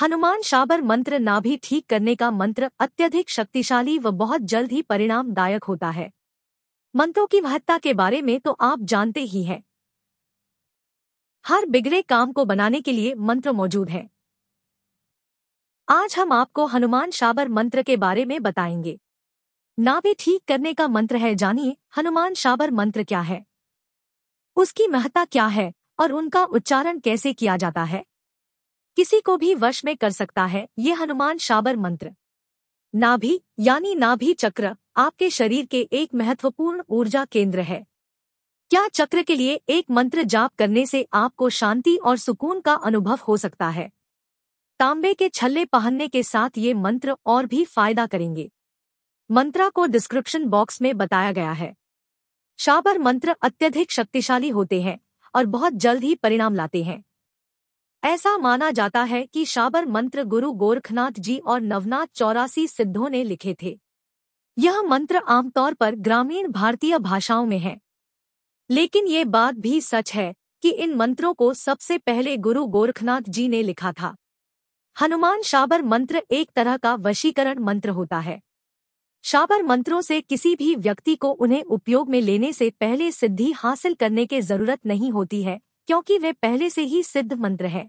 हनुमान शाबर मंत्र नाभि ठीक करने का मंत्र अत्यधिक शक्तिशाली व बहुत जल्द ही परिणामदायक होता है मंत्रों की महत्ता के बारे में तो आप जानते ही हैं हर बिगड़े काम को बनाने के लिए मंत्र मौजूद हैं आज हम आपको हनुमान शाबर मंत्र के बारे में बताएंगे नाभि ठीक करने का मंत्र है जानिए हनुमान शाबर मंत्र क्या है उसकी महत्ता क्या है और उनका उच्चारण कैसे किया जाता है किसी को भी वश में कर सकता है ये हनुमान शाबर मंत्र नाभि यानी नाभि चक्र आपके शरीर के एक महत्वपूर्ण ऊर्जा केंद्र है क्या चक्र के लिए एक मंत्र जाप करने से आपको शांति और सुकून का अनुभव हो सकता है तांबे के छल्ले पहनने के साथ ये मंत्र और भी फायदा करेंगे मंत्रा को डिस्क्रिप्शन बॉक्स में बताया गया है शाबर मंत्र अत्यधिक शक्तिशाली होते हैं और बहुत जल्द ही परिणाम लाते हैं ऐसा माना जाता है कि शाबर मंत्र गुरु गोरखनाथ जी और नवनाथ चौरासी सिद्धों ने लिखे थे यह मंत्र आमतौर पर ग्रामीण भारतीय भाषाओं में है लेकिन ये बात भी सच है कि इन मंत्रों को सबसे पहले गुरु गोरखनाथ जी ने लिखा था हनुमान शाबर मंत्र एक तरह का वशीकरण मंत्र होता है शाबर मंत्रों से किसी भी व्यक्ति को उन्हें उपयोग में लेने से पहले सिद्धि हासिल करने की जरूरत नहीं होती है क्योंकि वे पहले से ही सिद्ध मंत्र है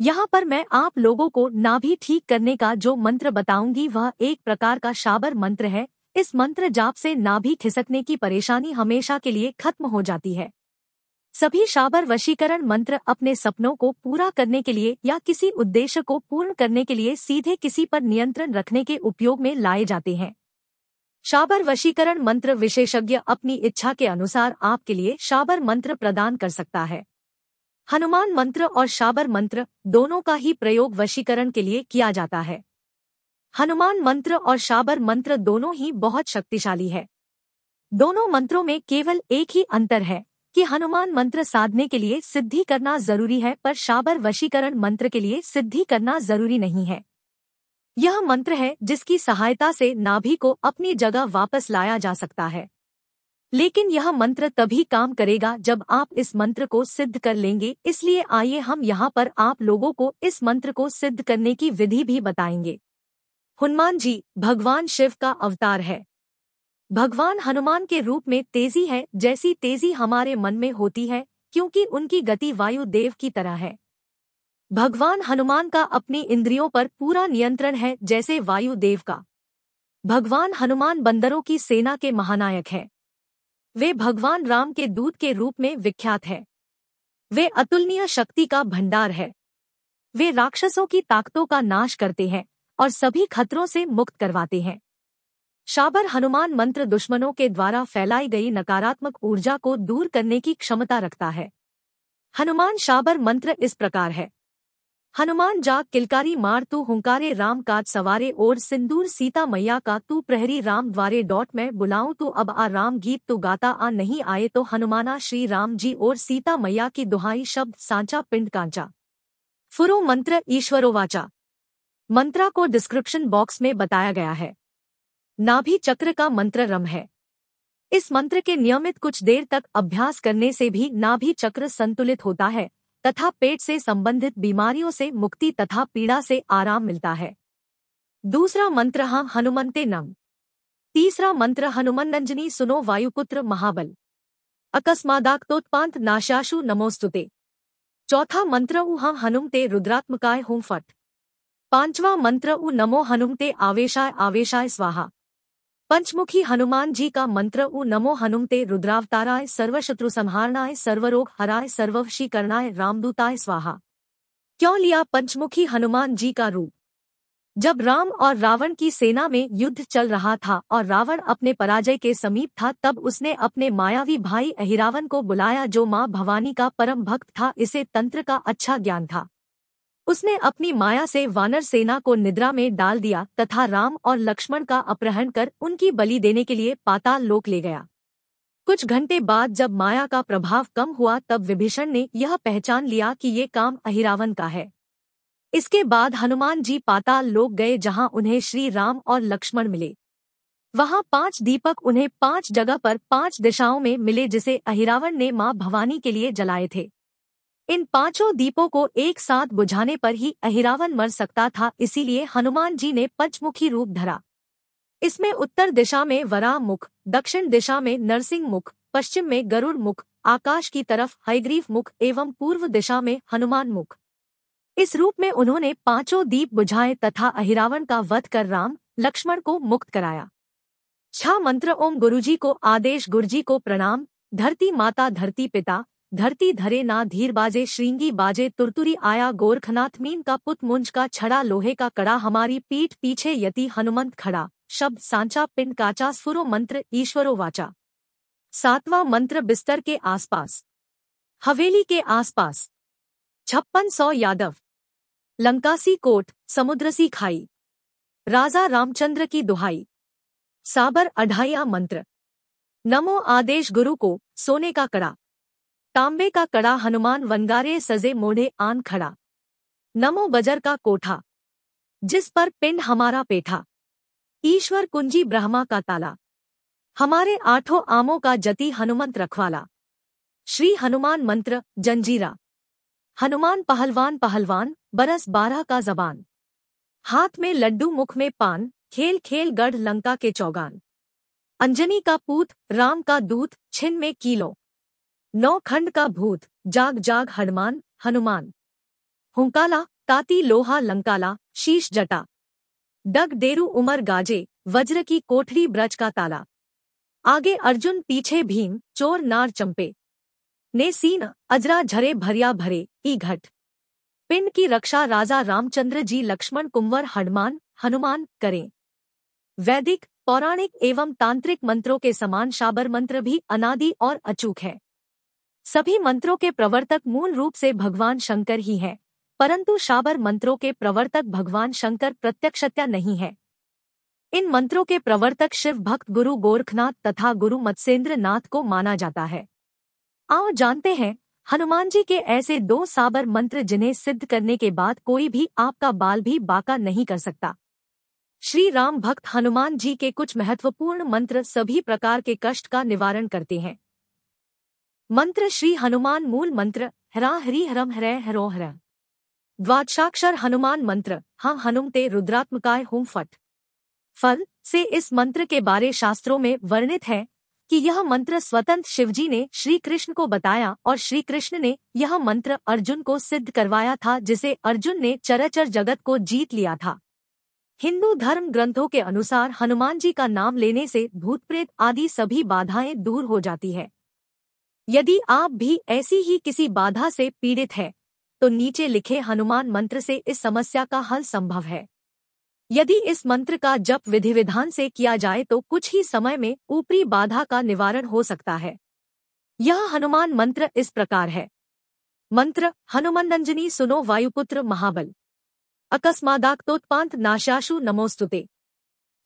यहाँ पर मैं आप लोगों को नाभि ठीक करने का जो मंत्र बताऊंगी वह एक प्रकार का शाबर मंत्र है इस मंत्र जाप से नाभि खिसकने की परेशानी हमेशा के लिए खत्म हो जाती है सभी शाबर वशीकरण मंत्र अपने सपनों को पूरा करने के लिए या किसी उद्देश्य को पूर्ण करने के लिए सीधे किसी पर नियंत्रण रखने के उपयोग में लाए जाते हैं शाबर वशीकरण मंत्र विशेषज्ञ अपनी इच्छा के अनुसार आपके लिए शाबर मंत्र प्रदान कर सकता है हनुमान मंत्र और शाबर मंत्र दोनों का ही प्रयोग वशीकरण के लिए किया जाता है हनुमान मंत्र और शाबर मंत्र दोनों ही बहुत शक्तिशाली है दोनों मंत्रों में केवल एक ही अंतर है कि हनुमान मंत्र साधने के लिए सिद्धि करना जरूरी है पर शाबर वशीकरण मंत्र के लिए सिद्धि करना जरूरी नहीं है यह मंत्र है जिसकी सहायता से नाभि को अपनी जगह वापस लाया जा सकता है लेकिन यह मंत्र तभी काम करेगा जब आप इस मंत्र को सिद्ध कर लेंगे इसलिए आइए हम यहाँ पर आप लोगों को इस मंत्र को सिद्ध करने की विधि भी बताएंगे हनुमान जी भगवान शिव का अवतार है भगवान हनुमान के रूप में तेजी है जैसी तेजी हमारे मन में होती है क्योंकि उनकी गति वायु देव की तरह है भगवान हनुमान का अपनी इंद्रियों पर पूरा नियंत्रण है जैसे वायुदेव का भगवान हनुमान बंदरों की सेना के महानायक हैं वे भगवान राम के दूत के रूप में विख्यात हैं वे अतुलनीय शक्ति का भंडार है वे राक्षसों की ताकतों का नाश करते हैं और सभी खतरों से मुक्त करवाते हैं शाबर हनुमान मंत्र दुश्मनों के द्वारा फैलाई गई नकारात्मक ऊर्जा को दूर करने की क्षमता रखता है हनुमान शाबर मंत्र इस प्रकार है हनुमान जाग किलकारी मार तू हुंकारे राम काज सवारे और सिंदूर सीता मैया का तू प्रहरी राम द्वारे डॉट में बुलाऊं तू तो अब आ राम गीत तू तो गाता आ नहीं आए तो हनुमाना श्री राम जी और सीता मैया की दुहाई शब्द सांचा पिंड कांचा फुरु मंत्र ईश्वरोवाचा मंत्रा को डिस्क्रिप्शन बॉक्स में बताया गया है नाभि चक्र का मंत्र रम है इस मंत्र के नियमित कुछ देर तक अभ्यास करने से भी नाभि चक्र संतुलित होता है तथा पेट से संबंधित बीमारियों से मुक्ति तथा पीड़ा से आराम मिलता है दूसरा मंत्र हम हनुमंते नम तीसरा मंत्र हनुमन नंजनी सुनो वायुपुत्र महाबल अकस्मादाक्तोत्पांत नाशाशु नमोस्तुते चौथा मंत्र उ हम हनुमते रुद्रात्मकाय हुम फट पांचवा मंत्र उ नमो हनुमते आवेशाय आवेशाय स्वाहा पंचमुखी हनुमान जी का मंत्र उ नमो हनुमते रुद्रावताराय सर्वशत्रु संहारणाय सर्वरोग हराय करनाय रामदूताय स्वाहा क्यों लिया पंचमुखी हनुमान जी का रूप जब राम और रावण की सेना में युद्ध चल रहा था और रावण अपने पराजय के समीप था तब उसने अपने मायावी भाई अहिरावन को बुलाया जो माँ भवानी का परम भक्त था इसे तंत्र का अच्छा ज्ञान था उसने अपनी माया से वानर सेना को निद्रा में डाल दिया तथा राम और लक्ष्मण का अपहरण कर उनकी बलि देने के लिए पाताल लोक ले गया कुछ घंटे बाद जब माया का प्रभाव कम हुआ तब विभीषण ने यह पहचान लिया कि ये काम अहिरावन का है इसके बाद हनुमान जी पाताल लोक गए जहां उन्हें श्री राम और लक्ष्मण मिले वहां पांच दीपक उन्हें पांच जगह पर पांच दिशाओं में मिले जिसे अहिरावन ने मां भवानी के लिए जलाए थे इन पांचों दीपों को एक साथ बुझाने पर ही अहिरावन मर सकता था इसीलिए हनुमान जी ने पंचमुखी रूप धरा इसमें उत्तर दिशा में वराह मुख दक्षिण दिशा में नरसिंह मुख पश्चिम में गरुड़ मुख आकाश की तरफ हयग्रीव मुख एवं पूर्व दिशा में हनुमान मुख इस रूप में उन्होंने पांचों दीप बुझाए तथा अहिरावन का वध कर राम लक्ष्मण को मुक्त कराया छह मंत्र ओम गुरुजी को आदेश गुरुजी को प्रणाम धरती माता धरती पिता धरती धरे ना धीर बाजे श्रृंगी बाजे तुरतुरी आया गोरखनाथ मीन का पुत मुंज का छड़ा लोहे का कड़ा हमारी पीठ पीछे यति हनुमंत खड़ा शब्द सांचा पिंड काचा सुरो मंत्र ईश्वरो वाचा सातवां मंत्र बिस्तर के आसपास हवेली के आसपास छप्पन सौ यादव लंकासी कोट समुद्रसी खाई राजा रामचंद्र की दुहाई साबर अढ़ाया मंत्र नमो आदेश गुरु को सोने का कड़ा तांबे का कड़ा हनुमान वनगारे सजे मोढ़े आन खड़ा नमो बजर का कोठा जिस पर पिंड हमारा पेठा ईश्वर कुंजी ब्रह्मा का ताला हमारे आठों आमों का जति हनुमंत रखवाला श्री हनुमान मंत्र जंजीरा हनुमान पहलवान पहलवान बरस बारह का जबान हाथ में लड्डू मुख में पान खेल खेल गढ़ लंका के चौगान अंजनी का पूत राम का दूत छिन में कीलो नौ खंड का भूत जाग जाग हनुमान हनुमान हुंकाला ताती लोहा लंकाला शीश जटा डग डेरू उमर गाजे वज्र की कोठरी ब्रज का ताला आगे अर्जुन पीछे भीम चोर नार चंपे ने सीन अजरा झरे भरिया भरे ई घट पिंड की रक्षा राजा रामचंद्र जी लक्ष्मण कुंवर हनुमान हनुमान करें वैदिक पौराणिक एवं तांत्रिक मंत्रों के समान शाबर मंत्र भी अनादि और अचूक है सभी मंत्रों के प्रवर्तक मूल रूप से भगवान शंकर ही हैं परंतु शाबर मंत्रों के प्रवर्तक भगवान शंकर प्रत्यक्षत्या नहीं है इन मंत्रों के प्रवर्तक शिव भक्त गुरु गोरखनाथ तथा गुरु मत्सेंद्र नाथ को माना जाता है आओ जानते हैं हनुमान जी के ऐसे दो साबर मंत्र जिन्हें सिद्ध करने के बाद कोई भी आपका बाल भी बाका नहीं कर सकता श्री राम भक्त हनुमान जी के कुछ महत्वपूर्ण मंत्र सभी प्रकार के कष्ट का निवारण करते हैं मंत्र श्री हनुमान मूल मंत्र हरा हरी हरम हरे हरो हर द्वादशाक्षर हनुमान मंत्र हम हनुम ते रुद्रात्मकाय हुम फट फल से इस मंत्र के बारे शास्त्रों में वर्णित है कि यह मंत्र स्वतंत्र शिवजी ने श्री कृष्ण को बताया और श्री कृष्ण ने यह मंत्र अर्जुन को सिद्ध करवाया था जिसे अर्जुन ने चराचर जगत को जीत लिया था हिंदू धर्म ग्रंथों के अनुसार हनुमान जी का नाम लेने से भूत प्रेत आदि सभी बाधाएं दूर हो जाती है यदि आप भी ऐसी ही किसी बाधा से पीड़ित हैं तो नीचे लिखे हनुमान मंत्र से इस समस्या का हल संभव है यदि इस मंत्र का जप विधि विधान से किया जाए तो कुछ ही समय में ऊपरी बाधा का निवारण हो सकता है यह हनुमान मंत्र इस प्रकार है मंत्र हनुमंदंजनी सुनो वायुपुत्र महाबल अकस्मादाक्तोत्पांत नाशाशु नमोस्तुते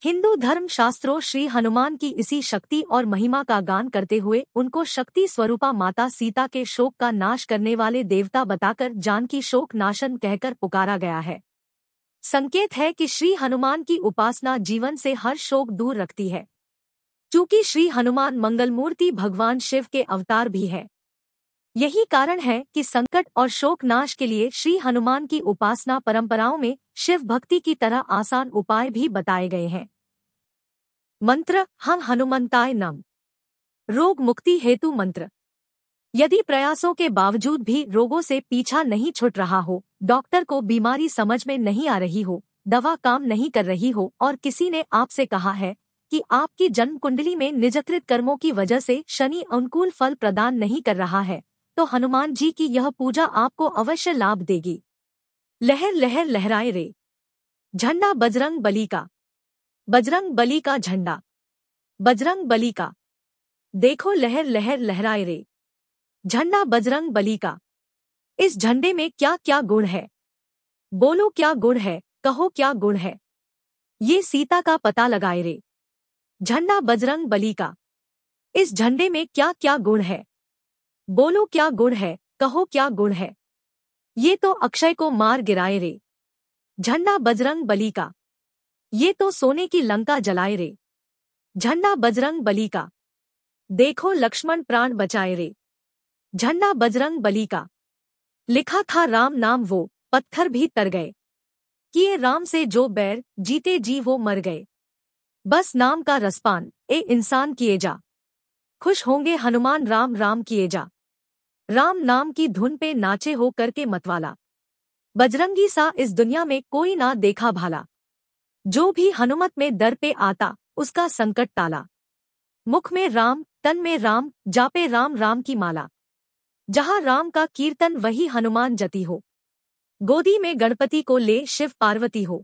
हिंदू धर्म शास्त्रों श्री हनुमान की इसी शक्ति और महिमा का गान करते हुए उनको शक्ति स्वरूपा माता सीता के शोक का नाश करने वाले देवता बताकर जानकी शोक नाशन कहकर पुकारा गया है संकेत है कि श्री हनुमान की उपासना जीवन से हर शोक दूर रखती है चूंकि श्री हनुमान मंगलमूर्ति भगवान शिव के अवतार भी है यही कारण है कि संकट और शोक नाश के लिए श्री हनुमान की उपासना परंपराओं में शिव भक्ति की तरह आसान उपाय भी बताए गए हैं मंत्र हम हनुमंताय नम रोग मुक्ति हेतु मंत्र यदि प्रयासों के बावजूद भी रोगों से पीछा नहीं छुट रहा हो डॉक्टर को बीमारी समझ में नहीं आ रही हो दवा काम नहीं कर रही हो और किसी ने आपसे कहा है कि आपकी जन्म कुंडली में निजकृत कर्मों की वजह से शनि अनुकूल फल प्रदान नहीं कर रहा है तो हनुमान जी की यह पूजा आपको अवश्य लाभ देगी लहर लहर लहराए रे झंडा बजरंग बली का बजरंग बली का झंडा बजरंग बली का देखो लहर लहर लहराए रे झंडा बजरंग बली का इस झंडे में क्या क्या गुण है बोलो क्या गुण है कहो क्या गुण है ये सीता का पता लगाए रे झंडा बजरंग बली का इस झंडे में क्या क्या गुण है बोलो क्या गुण है कहो क्या गुण है ये तो अक्षय को मार गिराए रे झंडा बजरंग बली का ये तो सोने की लंका जलाए रे झंडा बजरंग बली का देखो लक्ष्मण प्राण बचाए रे झंडा बजरंग बली का लिखा था राम नाम वो पत्थर भी तर गए किए राम से जो बैर जीते जी वो मर गए बस नाम का रसपान ए इंसान किए जा खुश होंगे हनुमान राम राम किए जा राम नाम की धुन पे नाचे हो करके मतवाला बजरंगी सा इस दुनिया में कोई ना देखा भाला जो भी हनुमत में दर पे आता उसका संकट टाला मुख में राम तन में राम जापे राम राम की माला जहाँ राम का कीर्तन वही हनुमान जती हो गोदी में गणपति को ले शिव पार्वती हो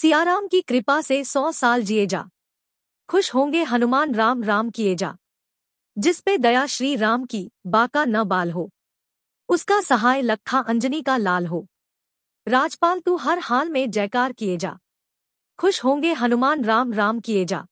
सियाराम की कृपा से सौ साल जिए जा खुश होंगे हनुमान राम राम किए जा जिस पे दया श्री राम की बाका न बाल हो उसका सहाय लखा अंजनी का लाल हो राजपाल तू हर हाल में जयकार किए जा खुश होंगे हनुमान राम राम किए जा